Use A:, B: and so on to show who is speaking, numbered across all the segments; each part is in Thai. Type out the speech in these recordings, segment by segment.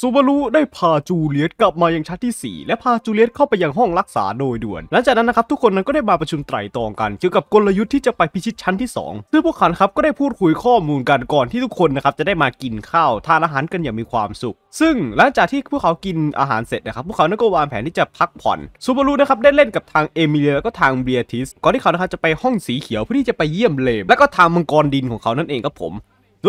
A: ซูบารุได้พาจูเลียตกลับมายังชั้นที่ 4 และพาจูเลียตเข้าไปยังห้องรักษาโดยด่วน หลังจากนั้นนะครับ ทุกคนนั้นก็ได้มาประชุมไตร่ตรองกันเกี่ยวกับกลยุทธ์ที่จะไปพิชิตชั้นที่2ซึ่งพวกขันครับก็ได้พูดคุยข้อมูลกันก่อนที่ทุกคนนะครับจะได้มากินข้าว ทานอาหารกันอย่างมีความสุข ซึ่งหลังจากที่พวกเขากินอาหารเสร็จนะครับพวกเขานั้นก็วางแผนที่จะพักผ่อนซูบารุนะครับได้เล่นกับทางเอมิเลียและก็ทางเบียติสก่อนที่เขานะครับจะไปห้องสีเขียวเพื่อที่จะไปเยี่ยมเลมและก็ทางมังกรดินของเขานั่นเองครับผม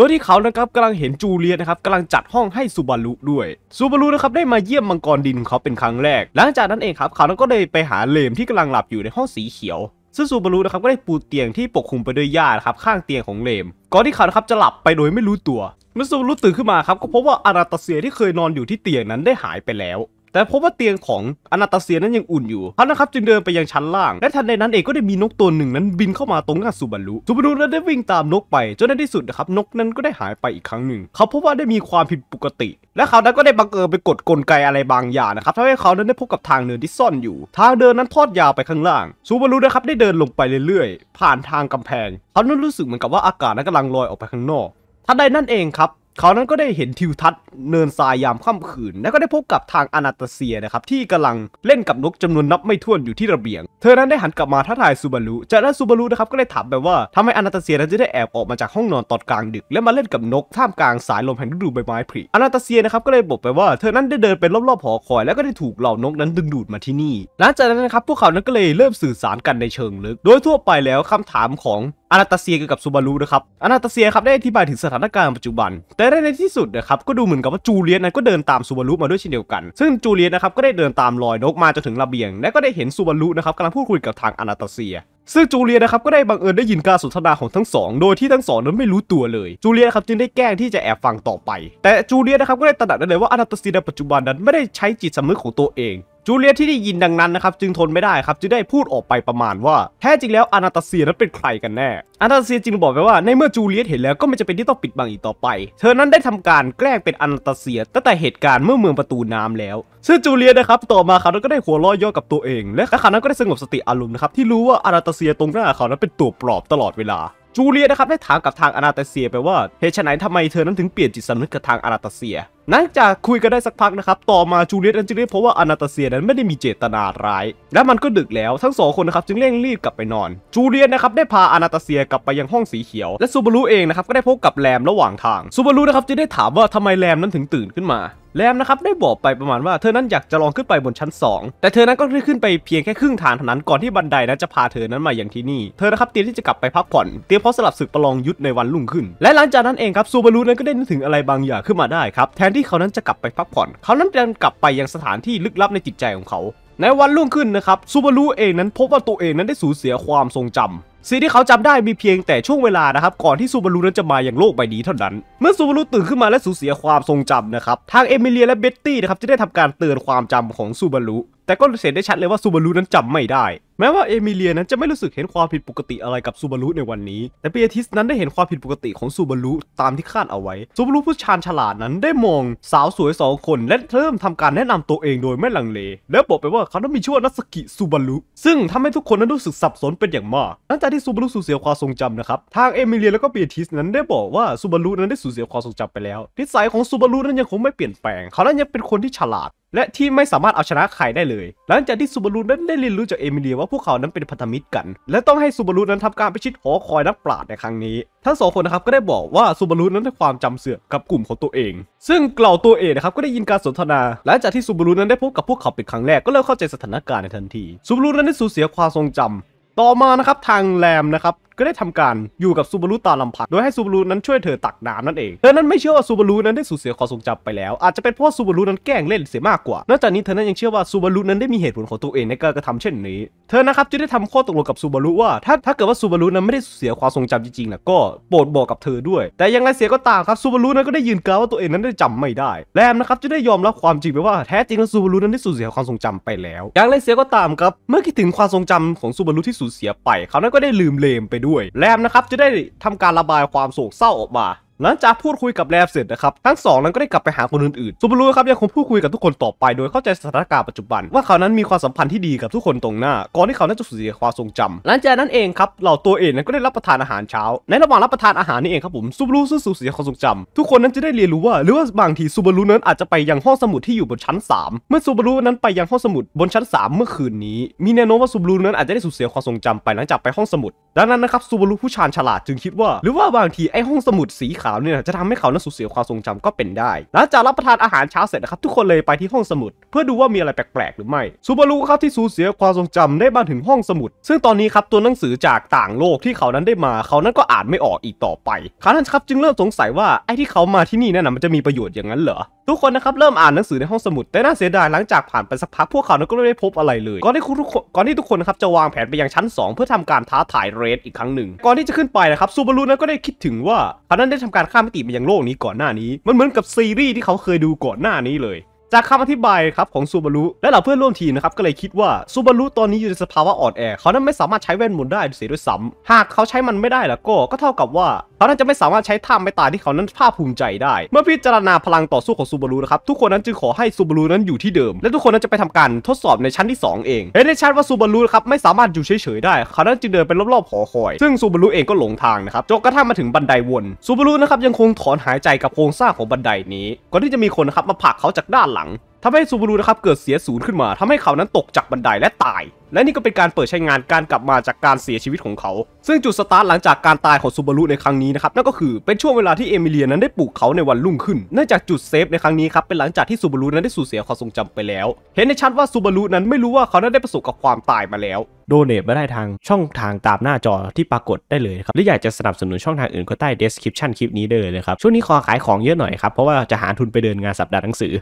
A: โดยที่เขานะครับกำลังเห็นจูเลียนะครับกำลังจัดห้องให้ซูบารุด้วยซูบารุนะครับได้มาเยี่ยมมังกรดินเขาเป็นครั้งแรกหลังจากนั้นเองครับเขานั้นก็ได้ไปหาเลมที่กำลังหลับอยู่ในห้องสีเขียวซึ่งซูบารุนะครับก็ได้ปูเตียงที่ปกคลุมไปด้วยหญ้าครับข้างเตียงของเลมก่อนที่เขานะครับจะหลับไปโดยไม่รู้ตัว เมื่อซูบารุตื่นขึ้นมาครับก็พบว่าอาราตาเซียที่เคยนอนอยู่ที่เตียงนั้นได้หายไปแล้วแต่พบว่าเตียงของอนาตาเซียนั้นยังอุ่นอยู่เขานะครับจึงเดินไปยังชั้นล่างและทันใดนั้นเองก็ได้มีนกตัวหนึ่งนั้นบินเข้ามาตรงหน้าซูบารุซูบารุนั้นได้วิ่งตามนกไปจนในที่สุดนะครับนกนั้นก็ได้หายไปอีกครั้งหนึ่ง เขาพบว่าได้มีความผิดปกติและเขานั้นก็ได้บังเอิญไปกดกลไกอะไรบางอย่างนะครับทำให้เขานั้นได้พบกับทางเดินที่ซ่อนอยู่ ทางเดินนั้นทอดยาวไปข้างล่างซูบารุนะครับได้เดินลงไปเรื่อย ๆ ผ่านทางกำแพง เขานั้นรู้สึกเหมือนกับว่าอากาศนั้นกำลังลอยออกไปข้างนอกทันใดนั่นเองครับเขานั้นก็ได้เห็นทิวทัศน์เนินทรายยามค่ำคืน และก็ได้พบกับทางอนาตาเซียนะครับที่กำลังเล่นกับนกจำนวนนับไม่ถ้วนอยู่ที่ระเบียง เธอนั้นได้หันกลับมาท้าทายซูบารุจากนั้นซูบารุนะครับก็ได้ถามแบบว่าทำไมอนาตาเซียนั้นจะได้แอบออกมาจากห้องนอนตอนกลางดึกและมาเล่นกับนกท่ามกลางสายลมแห่งฤดูใบไม้ผลิอนาตาเซียนะครับก็เลยบอกไปว่าเธอนั้นได้เดินไปรอบๆหอคอยแล้วก็ได้ถูกเหล่านกนั้นดึงดูดมาที่นี่หลังจากนั้นนะครับพวกเขานั้นก็เลยเริ่มสื่อสารกันในเชิงลึก โดยทั่วไปแล้วคำถามของอานาตาเซียเกี่ยวกับซูบารุนะครับอานาตาเซียครับได้อธิบายถึงสถานการณ์ปัจจุบัน แต่ในที่สุดนะครับก็ดูเหมือนกับว่าจูเลียนนั้นก็เดินตามซูบารุมาด้วยเช่นเดียวกัน ซึ่งจูเลียนนะครับก็ได้เดินตามรอยนกมาจนถึงระเบียง และก็ได้เห็นซูบารุนะครับกำลังพูดคุยกับทางอานาตาเซียซึ่งจูเลียนะครับก็ได้บังเอิญได้ยินการสนทนาของทั้งสอง โดยที่ทั้งสองนั้นไม่รู้ตัวเลย จูเลียนครับจึงได้แกล้งที่จะแอบฟังต่อไป แต่จูเลียนะครับก็ได้ตระหนักได้เลยว่าอนาตาซีในปัจจุบันนั้นไม่ได้ใช้จิตสำนึกของตัวเองจูเลียที่ได้ยินดังนั้นนะครับจึงทนไม่ได้ครับจึงได้พูดออกไปประมาณว่าแท้จริงแล้วอนาตาเซียนั้นเป็นใครกันแน่อนาตาเซียจึงบอกไปว่า ในเมื่อจูเลียเห็นแล้วก็ไม่จะเป็นที่ต้องปิดบังอีกต่อไป เธอนั้นได้ทำการแกล้งเป็นอนาตาเซียตั้งแต่เหตุการณ์เมื่อเมืองประตูน้ำแล้ว ซึ่งจูเลียนะครับต่อมาเขาก็ได้หัวเราะย่อกับตัวเอง และขณะนั้นก็ได้สงบสติอารมณ์นะครับที่รู้ว่าอนาตาเซียตรงหน้าเขานั้นเป็นตัวปลอบตลอดเวลา จูเลียนะครับได้ถามกับทางอนาตาเซียไปว่าเหตุไฉนทำไมเธอนั้นถึงเปลี่ยนจิตสำนึกกับทางอนาตาเซียหลังจากคุยกันได้สักพักนะครับ ต่อมาจูเลียตและจลีสเพราะว่าอนาตาเซียนั้นไม่ได้มีเจตนาร้าย และมันก็ดึกแล้วทั้งสองคนนะครับจึงเร่งรีบกลับไปนอน จูเลียตนะครับได้พาอนาตาเซียกลับไปยังห้องสีเขียว และซูบารุเองนะครับก็ได้พบกับแรมระหว่างทาง ซูบารุนะครับจึงได้ถามว่าทำไมแรมนั้นถึงตื่นขึ้นมาแรมนะครับได้บอกไปประมาณว่าเธอนั้นอยากจะลองขึ้นไปบนชั้น 2 แต่เธอนั้นก็ได้ขึ้นไปเพียงแค่ครึ่งทางเท่านั้นก่อนที่บันไดนั้นจะพาเธอนั้นมาอย่างที่นี่ เธอนะครับเตรียมที่จะกลับไปพักผ่อนเตรียมพร้อมสลับศึกประลองยุทธในวันรุ่งขึ้น และหลังจากนั้นเองครับซูบารุนั้นก็ได้นึกถึงอะไรบางอย่างขึ้นมาได้ครับแทนที่เขานั้นจะกลับไปพักผ่อน เขานั้นเดินกลับไปยังสถานที่ลึกลับในจิตใจของเขา ในวันรุ่งขึ้นนะครับซูบารุเองนั้นพบว่าตัวเองนั้นได้สูญเสียความทรงจำสิ่งที่เขาจำได้มีเพียงแต่ช่วงเวลานะครับก่อนที่ซูบารุนั้นจะมาอย่างโลกใบนี้เท่านั้น เมื่อซูบารุตื่นขึ้นมาและสูญเสียความทรงจำนะครับทางเอมิเลียและเบ็ตตี้นะครับจะได้ทำการเตือนความจำของซูบารุแต่ก็เห็นได้ชัดเลยว่าซูบารุนั้นจำไม่ได้ แม้ว่าเอมิเลียนั้นจะไม่รู้สึกเห็นความผิดปกติอะไรกับซูบารุในวันนี้ แต่เปียทิสนั้นได้เห็นความผิดปกติ ของซูบารุตามที่คาดเอาไว้ซูบารุผู้ชาญฉลาดนั้นได้มองสาวสวยสองคน และเริ่มทำการแนะนำตัวเองโดย ไม่ลังเลและบอกไปว่าเขาต้องมีชื่อว่านัสกิซูบารุซึ่งทำให้ทุกคนนั้นรู้สึกสับสนเป็นอย่างมากหลังจากที่ซูบารุสูญเสียความทรงจำนะครับทางเอมิเลียและก็เปียทิสนั้นได้บอกว่าซูบารุนั้นได้สูญเสียความทรงจำไปแล้วทิสายของซูบารุนั้นยังคงไม่เปลี่ยนแปลงเขานั้นยังเป็นคนที่ฉลาดและที่ไม่สามารถเอาชนะใครได้เลย หลังจากที่ซูบารุนั้นได้เรียนรู้จากเอมิเลีย ว่าพวกเขานั้นเป็นพันธมิตรกัน และต้องให้ซูบารุนั้นทำการไปชิดหอคอยนักปราชญ์ในครั้งนี้ ทั้งสองคนนะครับ ก็ได้บอกว่าซูบารุนั้นได้ความจำเสื่อมกับกลุ่มของตัวเอง ซึ่งเกล่าตัวเองนะครับก็ได้ยินการสนทนา หลังจากที่ซูบารุนั้นได้พบกับพวกเขาเป็นครั้งแรกก็เริ่มเข้าใจสถานการณ์ในทันที ซูบารุนั้นได้สูญเสียความทรงจำ ต่อมานะครับทางแรมนะครับก็ได้ทำการอยู่กับซูบารุตาลำพังโดยให้ซูบารุนั้นช่วยเธอตักน้ำนั่นเอง เธอนั้นไม่เชื่อว่าซูบารุนั้นได้สูญเสียความทรงจำไปแล้ว อาจจะเป็นเพราะซูบารุนั้นแกล้งเล่นเสียมากกว่า นอกจากนี้เธอนั้นยังเชื่อว่าซูบารุนั้นได้มีเหตุผลของตัวเองในการกระทำเช่นนี้ เธอนะครับจึงได้ทำข้อตกลงกับซูบารุว่าถ้าถ้าเกิดว่าซูบารุนั้นไม่ได้สูญเสียความทรงจำจริงๆนะก็โปรดบอกกับเธอด้วย แต่อย่างไรเสียก็ตามครับซูบารุนั้นก็ได้ยืนกล่าวว่าตัวเองนั้นได้จำไม่ได้แรมนะครับจงได้ยอมรับความจริงไปว่าแท้จริงแล้วซูบารุนั้นได้สูญเสียความทรงจำไปแล้วยังไงเสียก็ตามครับเมื่อคิดถึงความทรงจำของซูบารุที่สูญเสียไปเขานั้นก็ได้ลืมเลมไปดด้วยแรมนะครับ จะได้ทำการระบายความโศกเศร้าออกมาหลังจากพูดคุยกับแรมเสร็จนะครับทั้งสองนั้นก็ได้กลับไปหาคนอื่นๆซูบารูครับยังคงพูดคุยกับทุกคนต่อไปโดยเข้าใจสถานการณ์ปัจจุบันว่าเขานั้นมีความสัมพันธ์ที่ดีกับทุกคนตรงหน้าก่อนที่เขานั้นจะสูญเสียความทรงจำ หลังจากนั้นเองครับเหล่าตัวเองนั้นก็ได้รับประทานอาหารเช้า ในระหว่างรับประทานอาหารนี่เองครับผมซูบารูซึ่งสูญเสียความทรงจำทุกคนนั้นจะได้เรียนรู้ว่า หรือว่าบางทีซูบารูนั้นอาจจะไปยังห้องสมุดที่อยู่บนชั้น3 เมื่อซูบารูนั้นไปยังห้องสมุดบนชั้น3 เมื่อคืนนี้มีแนวโน้มว่าซูบารูนั้นอาจจะได้สูญเสียความทรงจำไปหลังจากไปห้องสมุดดังนั้นนะครับซูบารูผู้ชาญฉลาดจึงคิดว่าหรือว่าบางทีไอ้ห้องสมุดสีขาวเนี่ยจะทำให้เขานั้นสูญเสียความทรงจำก็เป็นได้ หลังจากรับประทานอาหารเช้าเสร็จนะครับ ทุกคนเลยไปที่ห้องสมุด เพื่อดูว่ามีอะไรแปลกๆหรือไม่ซูบารุครับที่สูญเสียความทรงจำได้มาถึงห้องสมุด ซึ่งตอนนี้ครับตัวหนังสือจากต่างโลกที่เขานั้นได้มา เขานั้นก็อ่านไม่ออกอีกต่อไปเขานั้นครับจึงเริ่มสงสัยว่าไอ้ที่เขามาที่นี่นั่นนะมันจะมีประโยชน์อย่างนั้นเหรอทุกคนนะครับ เริ่มอ่านหนังสือในห้องสมุดแต่น่าเสียดายหลังจากผ่านไปสักพักพวกเขาก็ไม่ได้พบอะไรเลย ก่อนที่ทุกคนก่อนที่ทุกคนนะครับจะวางแผนไปยังชั้น 2 เพื่อทำการท้าทายเรดอีกครั้งหนึ่ง ก่อนที่จะขึ้นไปนะครับซูบารุนั้นก็ได้คิดถึงว่าเขานั้นได้ทำการข้ามมิติไปยังโลกนี้ก่อนหน้านี้มันเหมือนกับซีรีส์ที่เขาเคยดูก่อนหน้านี้เลยจากคำอธิบายครับของซูบารุและเหล่าเพื่อนร่วมทีมนะครับก็เลยคิดว่าซูบารุตอนนี้อยู่ในสภาวะอ่อนแอ เขานั้นไม่สามารถใช้แว่นมนต์ได้เสียด้วยซ้ำหากเขาใช้มันไม่ได้แล้วก็ก็เท่ากับว่าเขานั้นจะไม่สามารถใช้ท่าไม้ตายที่เขานั้นภาคภูมิใจได้ เมื่อพิจารณาพลังต่อสู้ของซูบารุนะครับทุกคนนั้นจึงขอให้ซูบารุนั้นอยู่ที่เดิม และทุกคนนั้นจะไปทำการทดสอบในชั้นที่ 2เองเห็นได้ชัดว่าซูบารุครับ ไม่สามารถอยู่เฉยๆได้เขานั้นจึงเดินไปรอบๆหอคอยซึ่งซูบารุเองก็หลงทางนะครับจนกระทั่งมาถึงบันไดวนซูบารุนะครับยังคงถอนหายใจกับโครงสร้างของบันไดนี้ก่อนที่จะมีคนนะครับมาผลักเขาจากด้านหลังทำให้ซูบารุนะครับเกิดเสียศูนย์ขึ้นมาทำให้เขานั้นตกจากบันไดและตาย และนี่ก็เป็นการเปิดใช้งานการกลับมาจากการเสียชีวิตของเขา ซึ่งจุดสตาร์ทหลังจากการตายของซูบารุในครั้งนี้นะครับนั่นก็คือเป็นช่วงเวลาที่เอมิเลียนั้นได้ปลูกเขาในวันรุ่งขึ้นเนื่องจากจุดเซฟในครั้งนี้ครับเป็นหลังจากที่ซูบารุนั้นได้สูญเสียความทรงจำไปแล้ว เห็นได้ชัดว่าซูบารุนั้นไม่รู้ว่าเขานั้นได้ประสบกับความตายมาแล้ว โดเนทมาได้ทางช่องทางตามหน้าจอที่ปรากฏได้เลยครับหรืออยากจะสนับสนุนช่องทางอื่นก็ใต้เดสคริปชันคลิปนี้ได้เลยครับช่วงนี้ขอขายของเยอะหน่อยครับเพราะว่าจะหาทุนไปเดินงานสัปดาห์หนังสือ